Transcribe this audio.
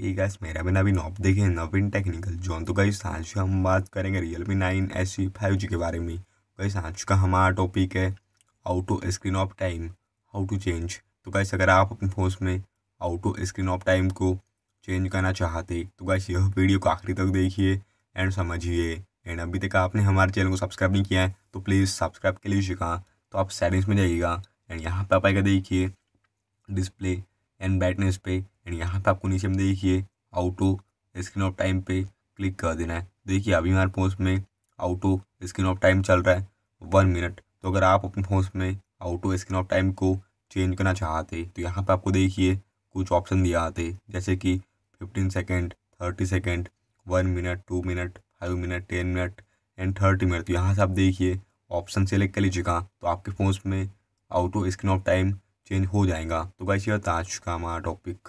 ये गाइस मेरा भी नवीन आप देखे नवीन टेक्निकल जो तो गाइस आज हम बात करेंगे Realme nine S C five G के बारे में गाइस आज का हमारा टॉपिक है how to screen off time how to change तो गाइस अगर आप अपने फोन में how to screen off time को चेंज करना चाहते तो गाइस यह वीडियो को आखिरी तक देखिए एंड समझिए एंड अभी तक आपने हमारे चैनल को सब्सक्राइब नहीं किया है तो प्लीज़ सब्सक्राइब के लिए शिका तो आप सेटिंग्स में जाइएगा एंड यहाँ पर आप आएगा देखिए डिस्प्ले एंड ब्राइटनेस पे एंड यहाँ पे आपको नीचे में देखिए आउटो स्क्रीन ऑफ टाइम पे क्लिक कर देना है तो देखिए अभी हमारे फोन में आउटो स्क्रीन ऑफ टाइम चल रहा है वन मिनट तो अगर आप अपने फोन में आउटो स्क्रीन ऑफ टाइम को चेंज करना चाहते तो यहाँ पर आपको देखिए कुछ ऑप्शन दिया आते जैसे कि fifteen second thirty second one minute two minute five minute ten minute and thirty minute तो यहाँ से आप देखिए ऑप्शन सेलेक्ट कर लीजिएगा तो आपके फोन में auto screen off time change हो जाएगा तो बस ये था आज का हमारा टॉपिक